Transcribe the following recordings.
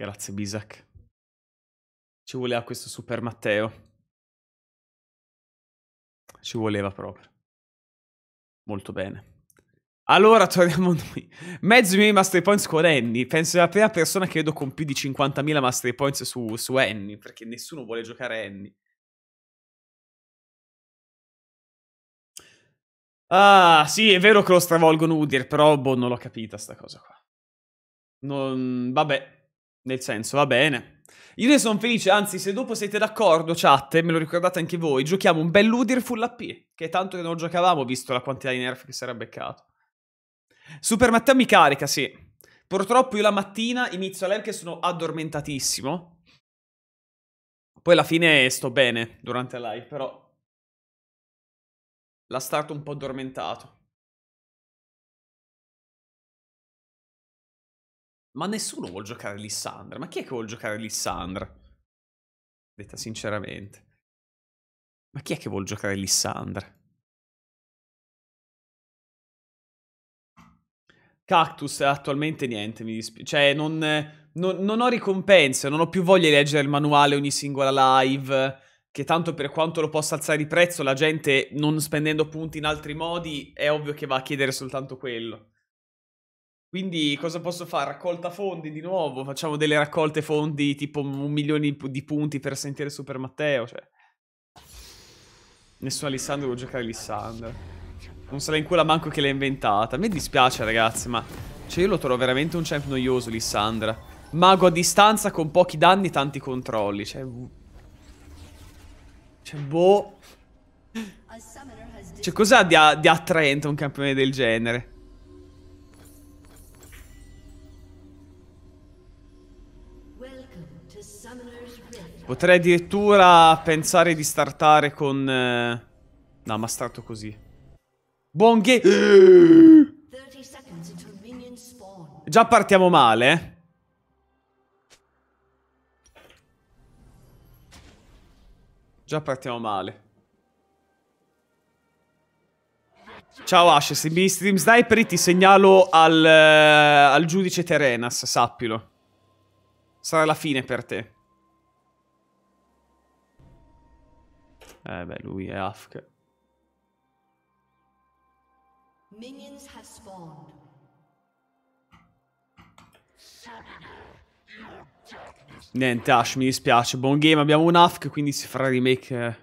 Grazie Bisac. Ci voleva questo Super Matteo. Ci voleva proprio. Molto bene. Allora torniamo noi. Mezzo miei mastery points con Annie. Penso sia la prima persona che vedo con più di 50.000 mastery points su, su Annie, perché nessuno vuole giocare Annie. Ah, sì, è vero che lo stravolgono Udir, però boh, non l'ho capita sta cosa qua. Non... Vabbè, nel senso, va bene. Io ne sono felice, anzi, se dopo siete d'accordo, chat, me lo ricordate anche voi, giochiamo un bel full AP, che tanto che non lo giocavamo, visto la quantità di nerf che si era beccato. Super Matteo mi carica, sì. Purtroppo io la mattina inizio a live che sono addormentatissimo. Poi alla fine sto bene durante la live, però... La starto un po' addormentato. Ma nessuno vuol giocare Lissandra. Ma chi è che vuol giocare Lissandra? Detta sinceramente. Ma chi è che vuol giocare Lissandra? Cactus eh, attualmente niente, mi dispiace. Cioè, non, non, non, ho ricompense, non ho più voglia di leggere il manuale ogni singola live, che tanto per quanto lo possa alzare di prezzo, la gente, non spendendo punti in altri modi, è ovvio che va a chiedere soltanto quello. Quindi cosa posso fare? Raccolta fondi di nuovo, facciamo delle raccolte fondi tipo un milione di punti per sentire Super Matteo, cioè. Nessun Alessandro vuole giocare Alessandro. Non sarà in quella manco che l'ha inventata. Mi dispiace ragazzi, ma... Cioè io lo trovo veramente un champ noioso, Lissandra. Mago a distanza con pochi danni e tanti controlli, cioè... Cioè, boh... Cioè, cos'ha di, di attraente un campione del genere? Potrei addirittura pensare di startare con... Eh... No, ma starto così. Buon game... Già partiamo male, eh. Già partiamo male. Ciao Ash, se mi stream sniperi ti segnalo al, eh, al giudice Terenas, sappilo. Sarà la fine per te. Eh beh, lui è Afk. Minions have spawned. Niente Ash, mi dispiace. Buon game, abbiamo un AFK, quindi si farà remake eh,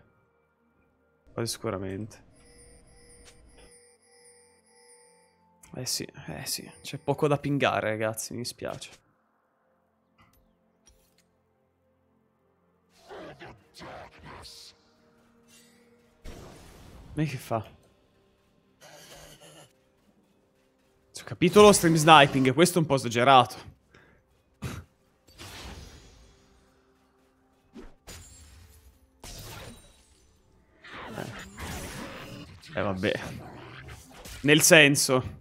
quasi sicuramente. Eh sì, eh sì, c'è poco da pingare ragazzi, mi dispiace. Ma che fa? Ho capito lo stream sniping, questo è un po' esagerato. Eh vabbè. Nel senso.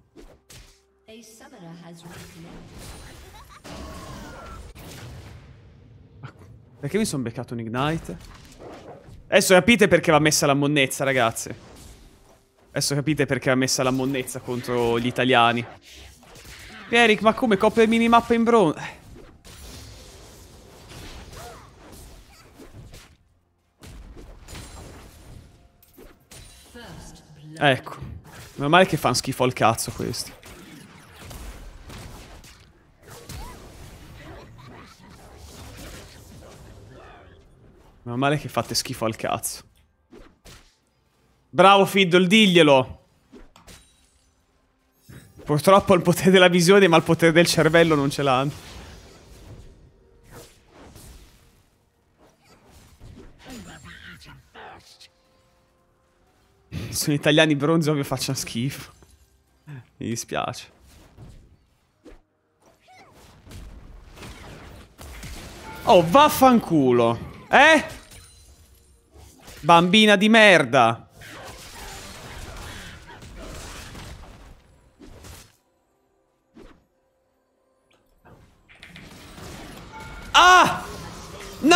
Perché mi sono beccato un ignite? Adesso capite perché va messa la monnezza, ragazzi. Adesso capite perché ha messa la monnezza contro gli italiani. Eric, ma come? Copia il minimappa in bronzo? Ecco. Meno male che fanno schifo al cazzo questi. Meno male che fate schifo al cazzo. Bravo Fiddle, diglielo. Purtroppo ha il potere della visione, ma il potere del cervello non ce l'ha. Sono italiani bronzo, ovvio facciano schifo. Mi dispiace. Oh, vaffanculo. Eh? Bambina di merda.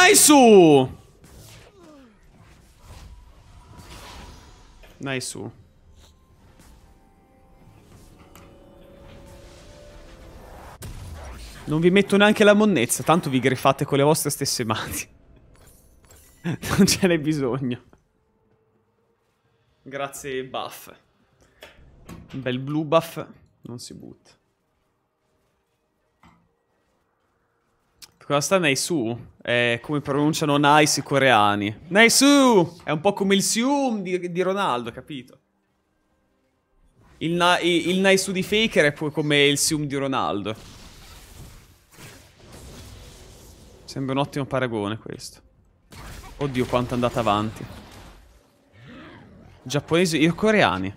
Dai su! Dai su. Non vi metto neanche la monnezza, tanto vi greffate con le vostre stesse mani. non ce n'è bisogno. Grazie buff. Un bel blu buff, non si butta. Cosa sta nei su? È come pronunciano nice i coreani. Nei su! È un po' come il Sium di, di Ronaldo, capito? Il, na il Naisu di Faker è poi come il Sium di Ronaldo. Sembra un ottimo paragone questo. Oddio quanto è andata avanti. Giapponesi e coreani.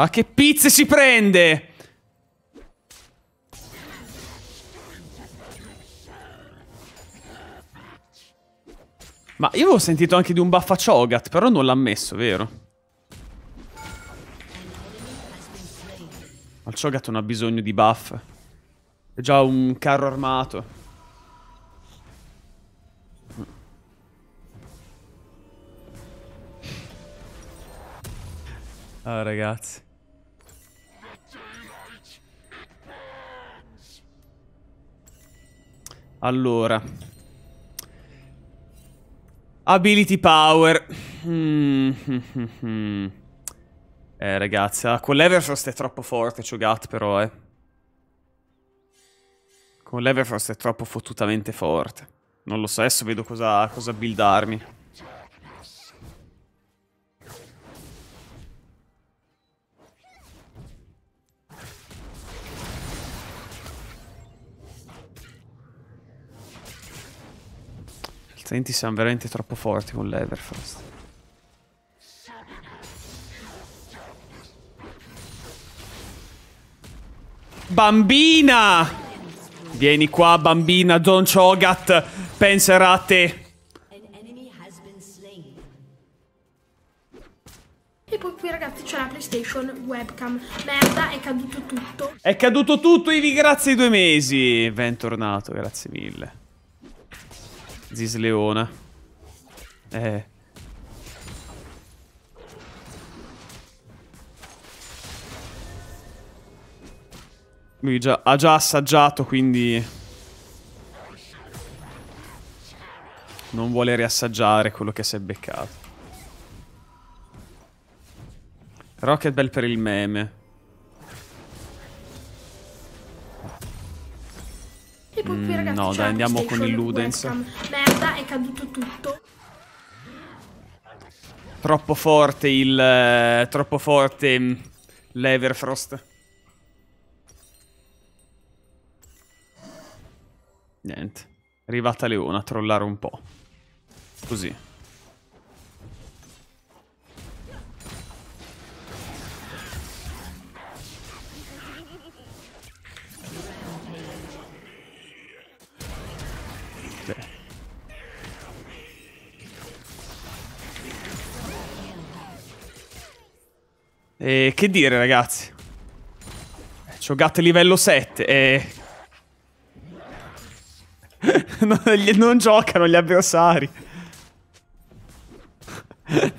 Ah, che pizze si prende! Ma io avevo sentito anche di un buff a Chogat, però non l'ha messo, vero? Ma il Chogat non ha bisogno di buff. È già un carro armato. Ah, ragazzi. Allora Ability power mm Eh ragazzi ah, Con l'Everfrost è troppo forte Chogat però eh Con l'Everfrost è troppo fottutamente forte Non lo so adesso vedo cosa, cosa buildarmi Attenti, siamo veramente troppo forti con l'Everfrost. Bambina! Vieni qua, bambina, Don Chogat penserà a te. E poi qui ragazzi c'è la PlayStation webcam. Merda, è caduto tutto. È caduto tutto, Ivi, grazie ai due mesi. Bentornato, grazie mille. Zisleona. Eh. Lui già, ha già assaggiato, quindi... Non vuole riassaggiare quello che si è beccato. Rocket Bell per il meme. qui ragazzi No, dai, andiamo con il Ludens. Merda, è caduto tutto. Troppo forte il... Eh, troppo forte mm, l'Everfrost. Niente. È arrivata Leona a trollare un po'. Così. E che dire, ragazzi? C'ho gatte livello 7 e... non, non giocano gli avversari. Non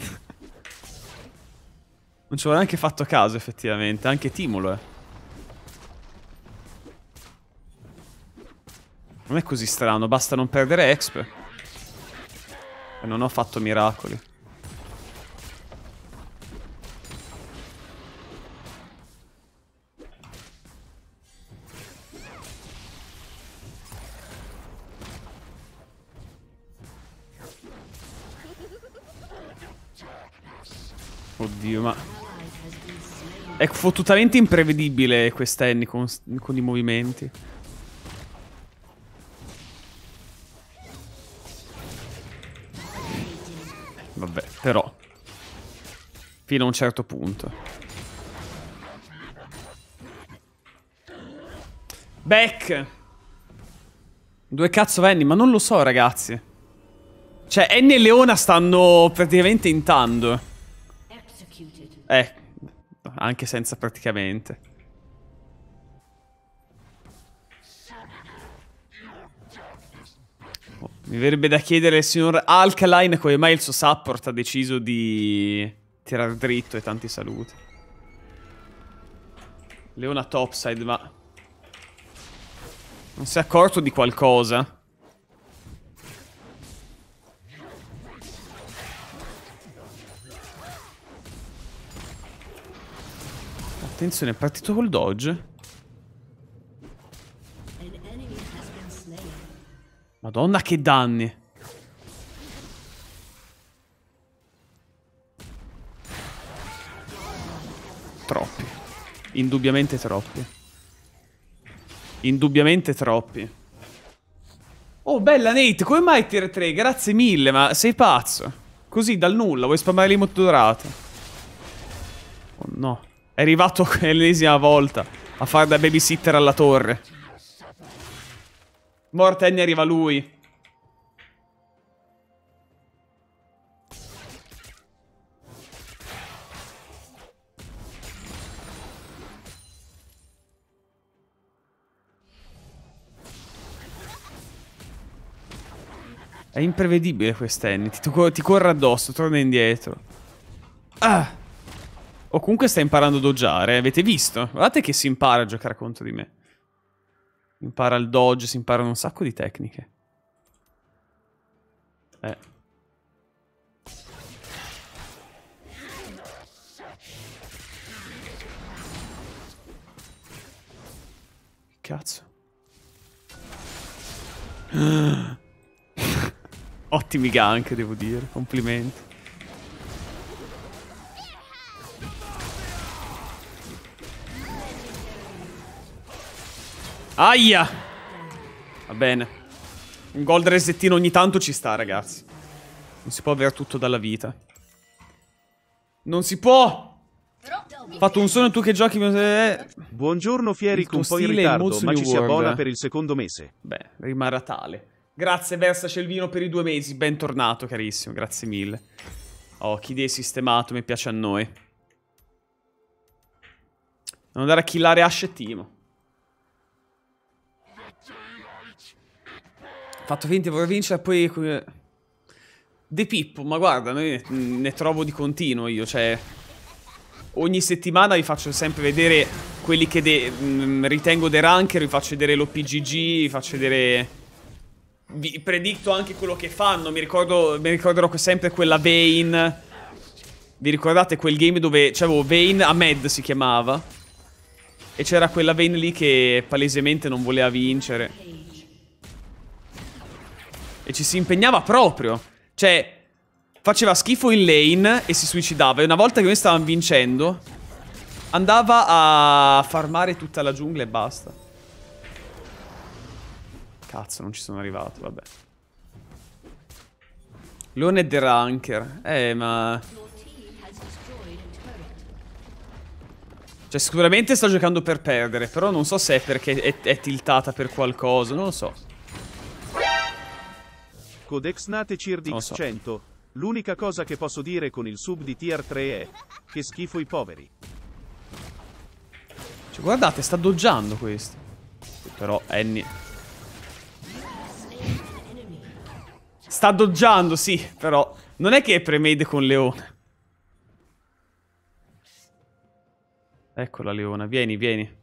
ci ho neanche fatto caso, effettivamente. Anche Timolo, eh. Non è così strano, basta non perdere exp. E non ho fatto miracoli. fottutamente imprevedibile questa Annie con, con i movimenti. Vabbè, però. Fino a un certo punto. Beck! Due cazzo venni, ma non lo so, ragazzi. Cioè, Annie e Leona stanno praticamente intando. Ecco fatto, anche senza praticamente. Oh, mi verrebbe da chiedere al signor Alkaline come mai il suo support ha deciso di tirare dritto e tanti saluti. Leona topside, ma... Non si è accorto di qualcosa? Attenzione, è partito col dodge. Madonna che danni. Troppi. Indubbiamente troppi. Indubbiamente troppi. Oh, bella Nate, come mai tier 3? Grazie mille, ma sei pazzo. Così, dal nulla, vuoi spammare l'emoto dorato. Oh no. È arrivato l'ennesima volta a fare da babysitter alla torre. Mortenni arriva lui. È imprevedibile quest'Enny, ti, ti corre addosso, torna indietro. Comunque sta imparando a doggiare, avete visto? Guardate che si impara a giocare contro di me. Impara il dodge, si imparano un sacco di tecniche. Eh. Che cazzo. Ottimi gank, devo dire. Complimenti. Aia! Va bene. Un gold resettino ogni tanto ci sta, ragazzi. Non si può avere tutto dalla vita. Non si può! Fatto un sogno tu che giochi... Eh. Buongiorno Fieri, con un po' in ritardo, ma ci si abbona per il secondo mese. Beh, rimarrà tale. Grazie Versa Celvino per i due mesi, bentornato carissimo, grazie mille. Oh, chi dei sistemato, mi piace a noi. Non andare a killare Ash e Timo. fatto finta di voler vincere e poi... De Pippo, ma guarda, ne, ne trovo di continuo io, cioè... Ogni settimana vi faccio sempre vedere quelli che de, mm, ritengo dei ranker, vi faccio vedere l'OPGG, vi faccio vedere... Vi predicto anche quello che fanno, mi, ricordo, mi ricorderò sempre quella Vayne... Vi ricordate quel game dove c'avevo Vayne, Ahmed si chiamava? E c'era quella Vayne lì che palesemente non voleva vincere. E ci si impegnava proprio. Cioè, faceva schifo in lane e si suicidava. E una volta che noi stavamo vincendo, andava a farmare tutta la giungla e basta. Cazzo, non ci sono arrivato, vabbè. Lone The Ranker. Eh, ma... Cioè, sicuramente sta giocando per perdere, però non so se è perché è, è tiltata per qualcosa, non lo so. Codex Nate Cir di X100. So. L'unica cosa che posso dire con il sub di tier 3 è che schifo i poveri. Cioè, guardate, sta doggiando questo. Però Annie Sta doggiando, sì, però non è che è premade con Leone. Eccola Leona, vieni, vieni.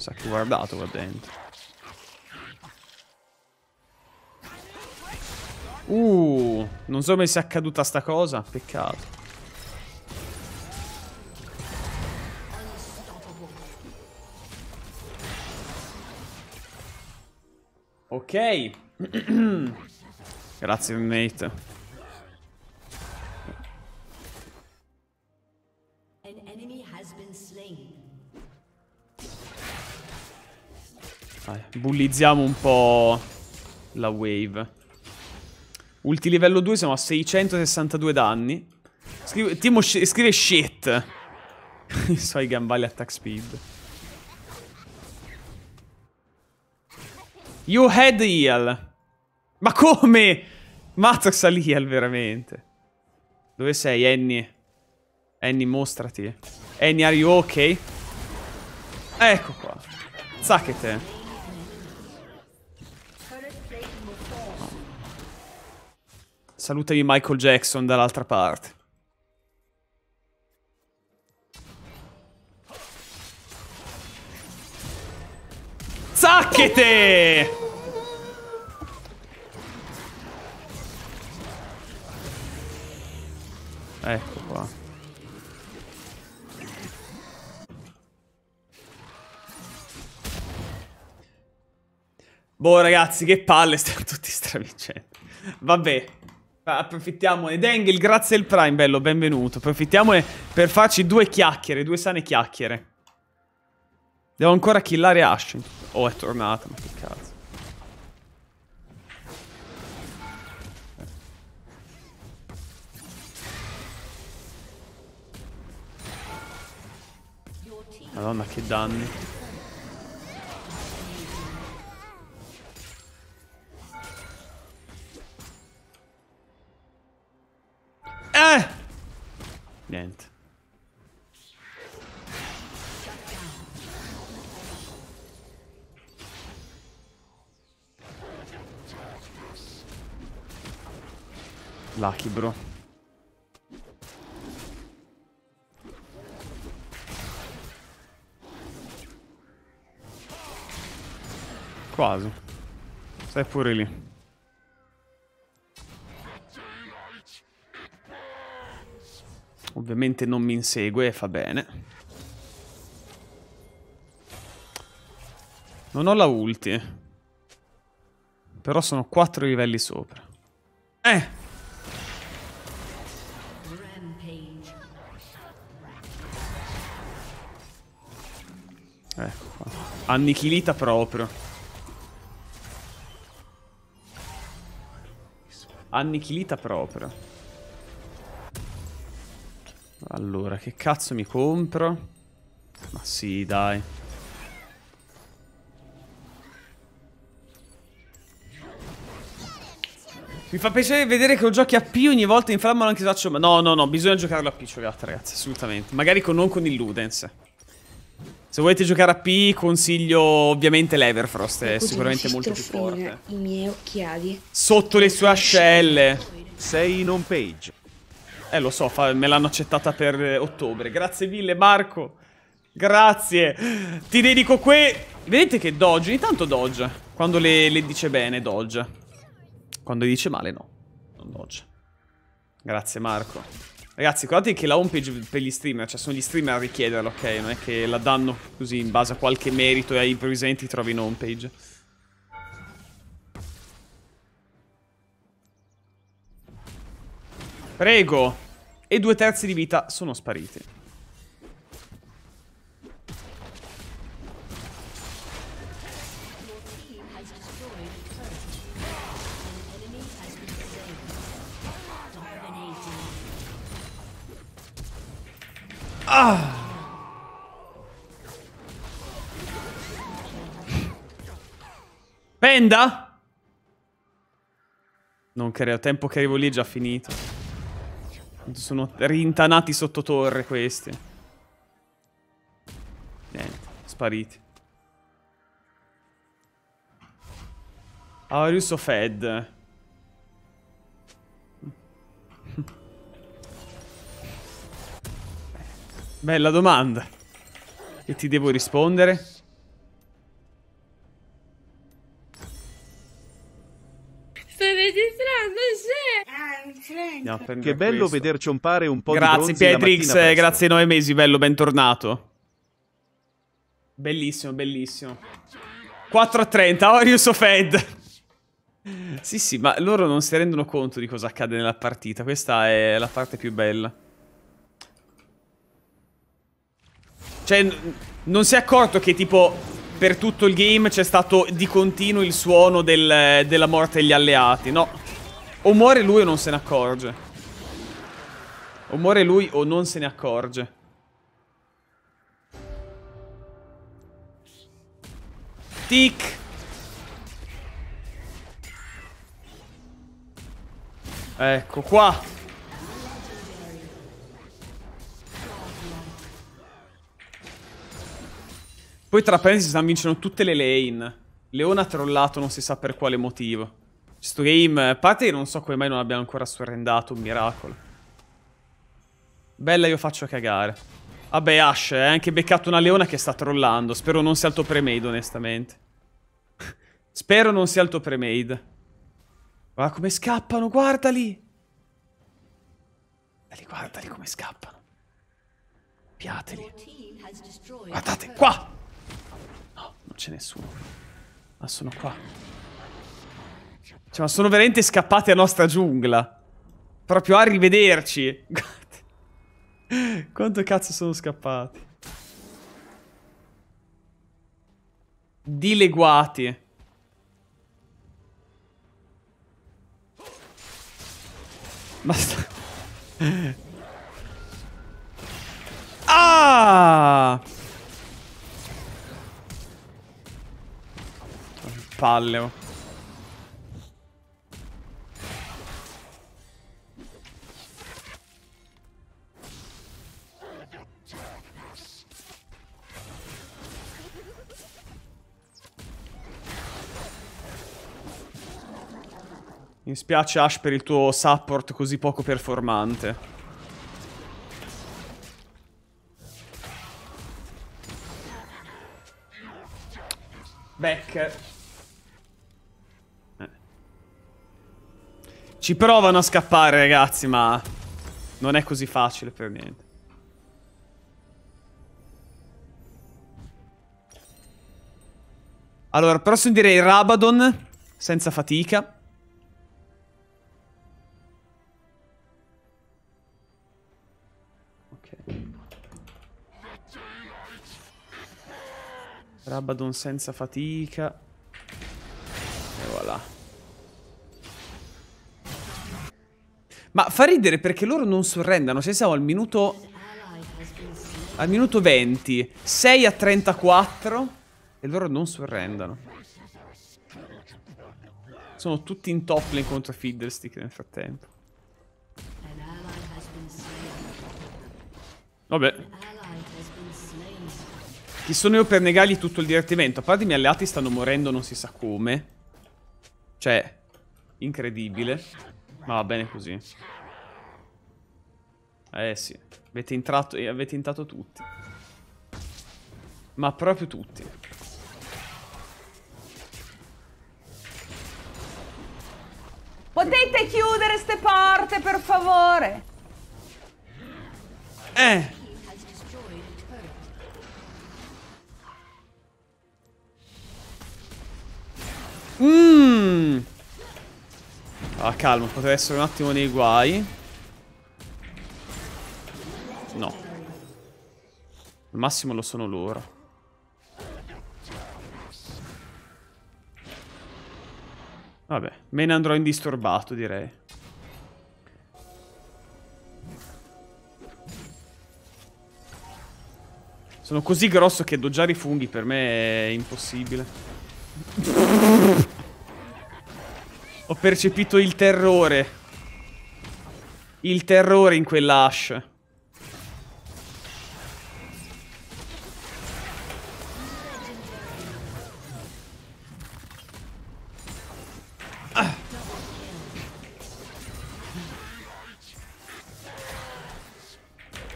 Sa che guardato qua dentro. Uh, non so come sia accaduta sta cosa. Peccato. Ok. Grazie, mate. An enemy has been slain. Vai, bullizziamo un po' la wave. Ulti livello 2, siamo a 662 danni. Scrive, Timo sh scrive shit. I suoi gambali attack speed. You had heal. Ma come? Mazzox ha l'heal, veramente. Dove sei, Annie? Annie, mostrati. Annie, are you okay? Ecco qua. Zacchete. Salutami Michael Jackson dall'altra parte. Zacchete! Ecco qua. Boh ragazzi, che palle, stiamo tutti stravincendo. Vabbè. Ah, approfittiamone. Dengel, grazie al Prime, bello, benvenuto. Approfittiamone per farci due chiacchiere, due sane chiacchiere. Devo ancora killare Ash. Oh, è tornata, ma che cazzo. Madonna, che danni. Eh! Niente. Lucky, bro. Quasi. Stai pure lì. Ovviamente non mi insegue e fa bene. Non ho la ulti. Però sono quattro livelli sopra. Eh! Ecco qua. Annichilita proprio. Annichilita proprio. Allora, che cazzo mi compro? Ma sì, dai. Mi fa piacere vedere che lo giochi a P ogni volta inflammano anche Saccio. no, no, no, bisogna giocarlo a P, Ciogatta, ragazzi, assolutamente. Magari con, non con il Ludens. Se volete giocare a P, consiglio ovviamente l'Everfrost, è ecco, sicuramente molto più forte. I miei occhiali. Sotto le sue ascelle. Sei in home page. Eh, lo so, fa... me l'hanno accettata per eh, ottobre. Grazie mille, Marco. Grazie. Ti dedico qui... Vedete che dodge, ogni tanto dodge. Quando le, le dice bene, dodge. Quando le dice male, no. Non dodge. Grazie, Marco. Ragazzi, guardate che la homepage per gli streamer, cioè sono gli streamer a richiederla, ok? Non è che la danno così in base a qualche merito e ai presenti in homepage. Prego. E due terzi di vita sono spariti. Ah! Penda? Non creo, tempo che arrivo lì è già finito sono rintanati sotto torre questi. Niente, spariti. Arius ah, of Ed. Bella domanda. E ti devo rispondere? No, che bello questo. veder pare un po' grazie, di Grazie Pietrix, grazie ai nove mesi, bello, bentornato. Bellissimo, bellissimo. 4 a 4.30, Orius of Ed. sì, sì, ma loro non si rendono conto di cosa accade nella partita. Questa è la parte più bella. Cioè, non si è accorto che tipo per tutto il game c'è stato di continuo il suono del, della morte degli alleati, no? O muore lui o non se ne accorge. O muore lui o non se ne accorge. Tic. Ecco qua. Poi tra parentesi stanno vincendo tutte le lane. Leona ha trollato non si sa per quale motivo. Questo game, a parte che non so come mai non abbia ancora surrendato, un miracolo. Bella io faccio cagare. Vabbè Ash, eh, hai anche beccato una leona che sta trollando. Spero non sia il tuo premade, onestamente. Spero non sia il tuo premade. Guarda come scappano, guardali! Guardali, guardali come scappano. Piateli. Guardate, qua! No, non c'è nessuno. Ma sono qua. Cioè, ma sono veramente scappati alla nostra giungla. Proprio a rivederci. Guarda. Quanto cazzo sono scappati. Dileguati. Ah! Ma sta... Ah! Palle. Mi spiace Ash per il tuo support così poco performante. Back. Eh. Ci provano a scappare, ragazzi, ma... Non è così facile per niente. Allora, prossimo direi Rabadon, senza fatica. Rabadon senza fatica. E voilà. Ma fa ridere perché loro non sorrendano. Se siamo al minuto... Al minuto 20. 6 a 34. E loro non sorrendano. Sono tutti in top lane contro Fiddlestick nel frattempo. Vabbè. Chi sono io per negargli tutto il divertimento? A parte i miei alleati stanno morendo non si sa come. Cioè, incredibile. Ma va bene così. Eh sì, avete, intrato, eh, avete intato tutti. Ma proprio tutti. Potete chiudere ste porte, per favore? Eh... Mmm. Ah, calmo, poteva essere un attimo nei guai. No. Al massimo lo sono loro. Vabbè, me ne andrò indisturbato, direi. Sono così grosso che doggiare i funghi per me è impossibile. Ho percepito il terrore. Il terrore in quella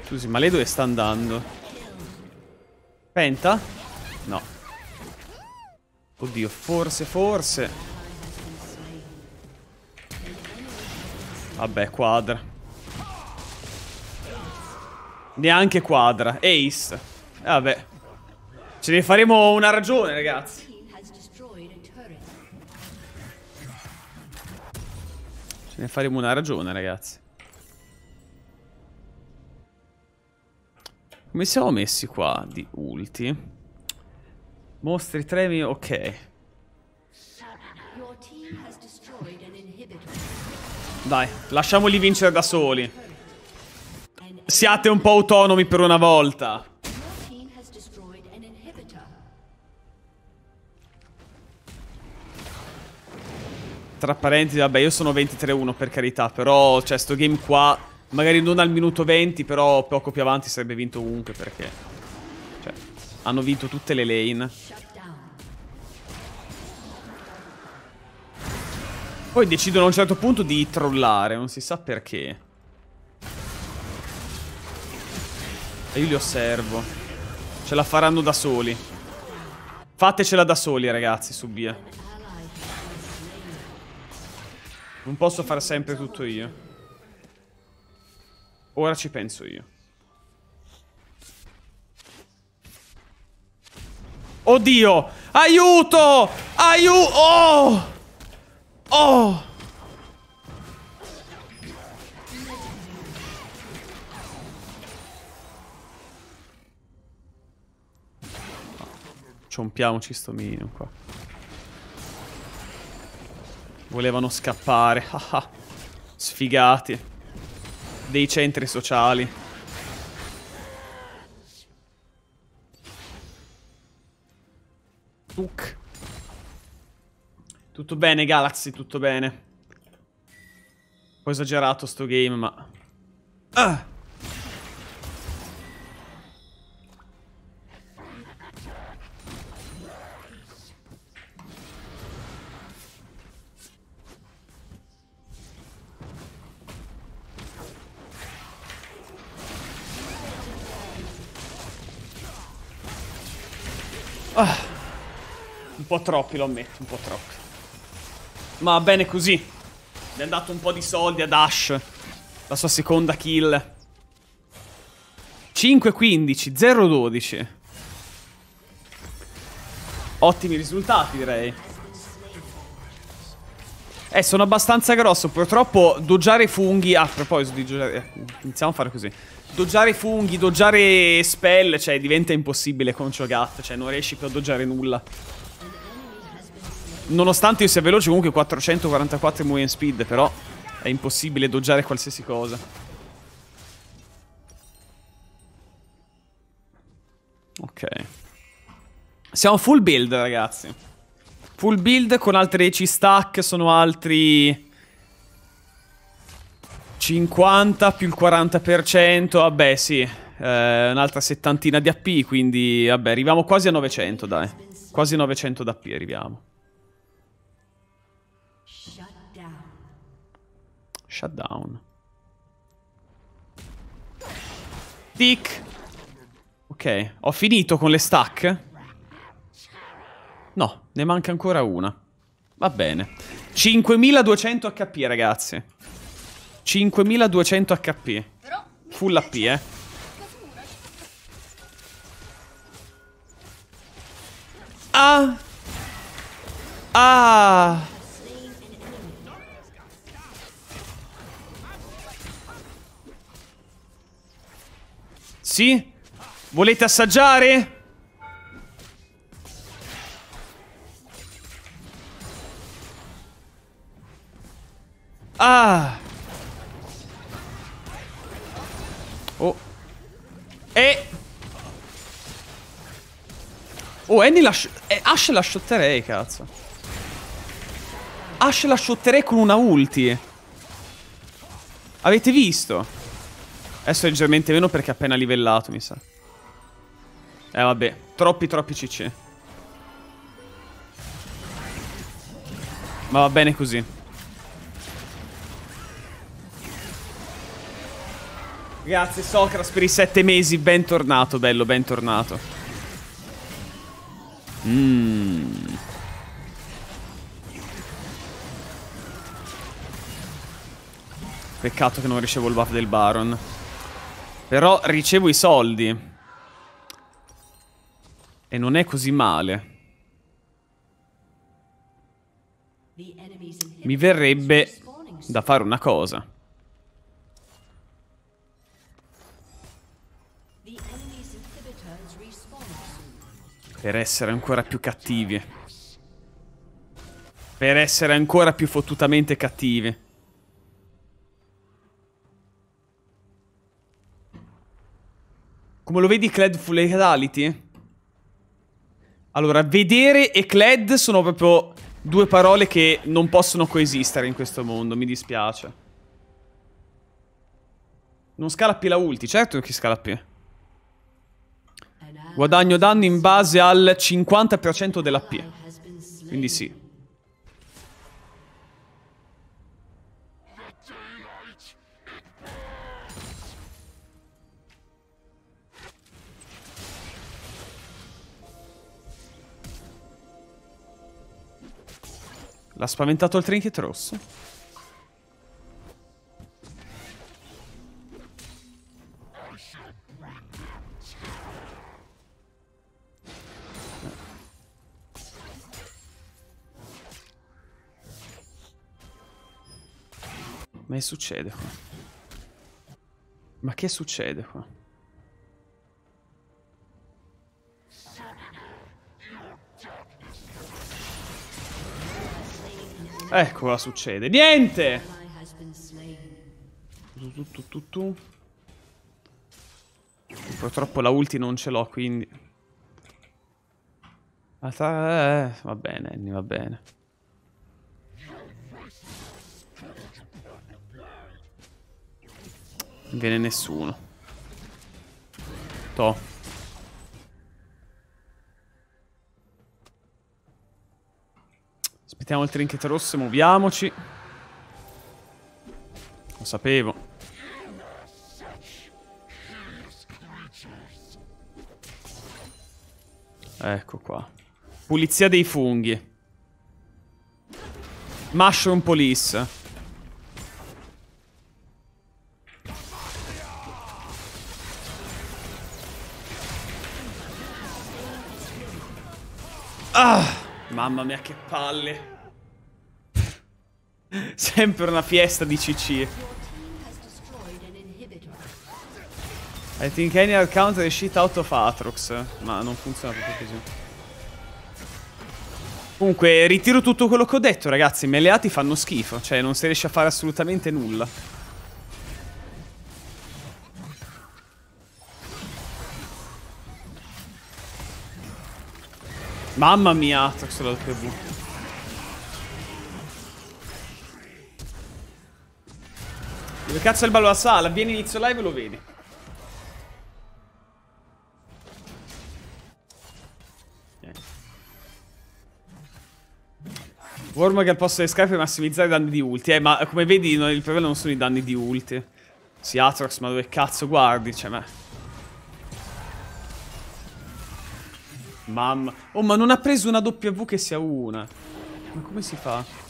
Scusi, ma lei dove sta andando? Penta? No. Oddio, forse, forse. Vabbè, quadra. Neanche quadra. Ace. Vabbè. Ce ne faremo una ragione, ragazzi. Ce ne faremo una ragione, ragazzi. Come siamo messi qua di ulti? Mostri tremi, ok. Dai, lasciamoli vincere da soli. Siate un po' autonomi per una volta. Tra parentesi, vabbè, io sono 23-1 per carità, però, cioè, sto game qua, magari non al minuto 20, però poco più avanti sarebbe vinto comunque perché... Hanno vinto tutte le lane. Poi decidono a un certo punto di trollare, non si sa perché. E io li osservo. Ce la faranno da soli. Fatecela da soli, ragazzi, su via. Non posso fare sempre tutto io. Ora ci penso io. Oddio! Aiuto! Aiuto! Oh! Oh! Ciompiamoci sto minion qua. Volevano scappare. Sfigati. Dei centri sociali. Tutto bene, Galaxy, tutto bene. Un po' esagerato sto game, ma... Ah! Ah. Un po' troppi, lo ammetto, un po' troppi. Ma va bene così. Gli dato un po' di soldi ad Ash. La sua seconda kill. 5-15, 0-12. Ottimi risultati, direi. Eh, sono abbastanza grosso. Purtroppo doggiare funghi... Ah, a proposito di doggiare... Eh, iniziamo a fare così. Doggiare funghi, doggiare spell, cioè diventa impossibile con Cho'Gath. Cioè non riesci più a doggiare nulla. Nonostante io sia veloce, comunque 444 moving speed, però è impossibile doggiare qualsiasi cosa. Ok. Siamo full build, ragazzi. Full build con altri 10 stack, sono altri... 50 più il 40%, vabbè sì, eh, un'altra settantina di AP, quindi vabbè, arriviamo quasi a 900, dai. Quasi 900 d'AP arriviamo. Shutdown. Tic. Ok, ho finito con le stack? No, ne manca ancora una. Va bene. 5200 HP, ragazzi. 5200 HP. Full HP, eh. Ah! Ah! Sì? Volete assaggiare? Ah! Oh. E... Eh. Oh, Annie la... Eh, Ash la shotterei, cazzo. Ash la shotterei con una ulti. Avete visto? Adesso è leggermente meno perché è appena livellato, mi sa. Eh, vabbè. Troppi, troppi CC. Ma va bene così. Grazie Socras per i sette mesi, bentornato bello, bentornato. Mmm. Peccato che non ricevo il buff del Baron. Però ricevo i soldi. E non è così male. Mi verrebbe da fare una cosa. Per essere ancora più cattivi. Per essere ancora più fottutamente cattivi. Come lo vedi Cled Full Fatality? Allora, vedere e Cled sono proprio due parole che non possono coesistere in questo mondo, mi dispiace. Non scala P la ulti, certo che scala P. Guadagno danno in base al 50% dell'AP. Quindi sì. L'ha spaventato il trinket rosso. Ma che succede qua? Ma che succede qua? Ecco cosa succede. Niente! Tu, tu, tu, tu. Purtroppo la ulti non ce l'ho, quindi... Ah, eh, va bene, Annie, va bene. Non viene nessuno. Toh. Mettiamo il trinket rosso e muoviamoci. Lo sapevo. Ecco qua. Pulizia dei funghi. Mushroom Police. Ah, mamma mia che palle. Sempre una fiesta di CC. I think any account the shit out of Atrox. Ma non funziona proprio così. Comunque, ritiro tutto quello che ho detto, ragazzi. I miei fanno schifo. Cioè, non si riesce a fare assolutamente nulla. Mamma mia, Atrox l'ho W. Dove cazzo è il ballo la sala? Vieni inizio live e lo vedi. Wormog al posto delle scarpe massimizzare i danni di ulti. Eh, ma come vedi il problema non sono i danni di ulti. Sì, Atrox, ma dove cazzo guardi? Cioè, ma... Mamma... Oh, ma non ha preso una W che sia una. Ma come si fa?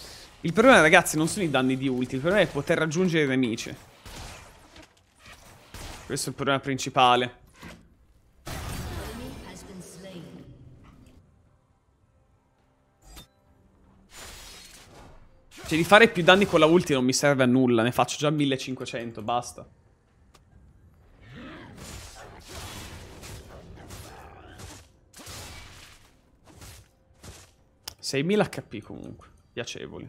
Il problema, ragazzi, non sono i danni di ulti, il problema è poter raggiungere i nemici. Questo è il problema principale. Cioè, di fare più danni con la ulti non mi serve a nulla, ne faccio già 1500, basta. Seimila HP comunque piacevoli.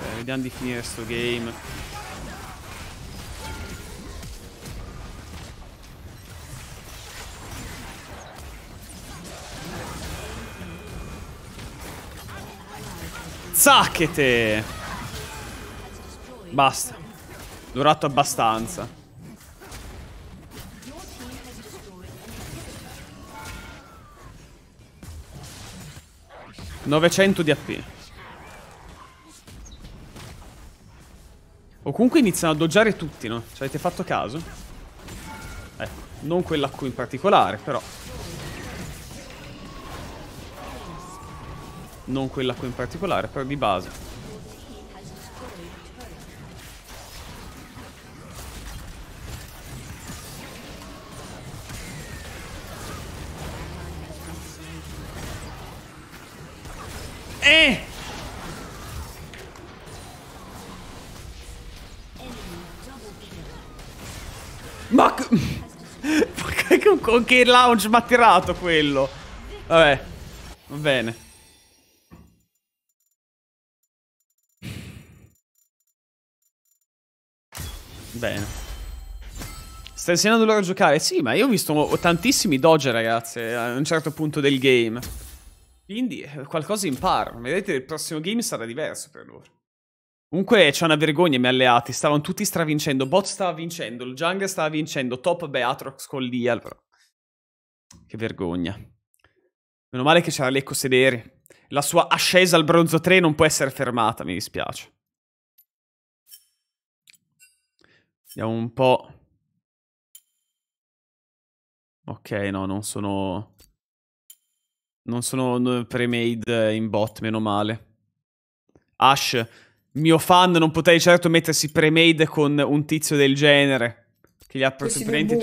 Eh, vediamo di finire sto game. Zacchete! Basta. Durato abbastanza. 900 di AP. O comunque iniziano a doggiare tutti, no? Ci avete fatto caso? Eh, non quella qui in particolare, però. Non quella qui in particolare, però di base. Ma... Con che lounge m'ha tirato quello? Vabbè. Va bene. Bene. Sta insegnando loro a giocare? Sì, ma io ho visto tantissimi doge, ragazzi, a un certo punto del game. Quindi eh, qualcosa imparano. Vedete, il prossimo game sarà diverso per loro. Comunque c'è una vergogna i miei alleati, stavano tutti stravincendo, Bot stava vincendo, il Jungle stava vincendo, Top Beatrox con Lial. Che vergogna. Meno male che c'era Lecco Sederi. La sua ascesa al bronzo 3 non può essere fermata, mi dispiace. Vediamo un po'. Ok, no, non sono... Non sono pre-made in bot, meno male. Ash, mio fan non potrei certo mettersi pre-made con un tizio del genere che gli ha semplicemente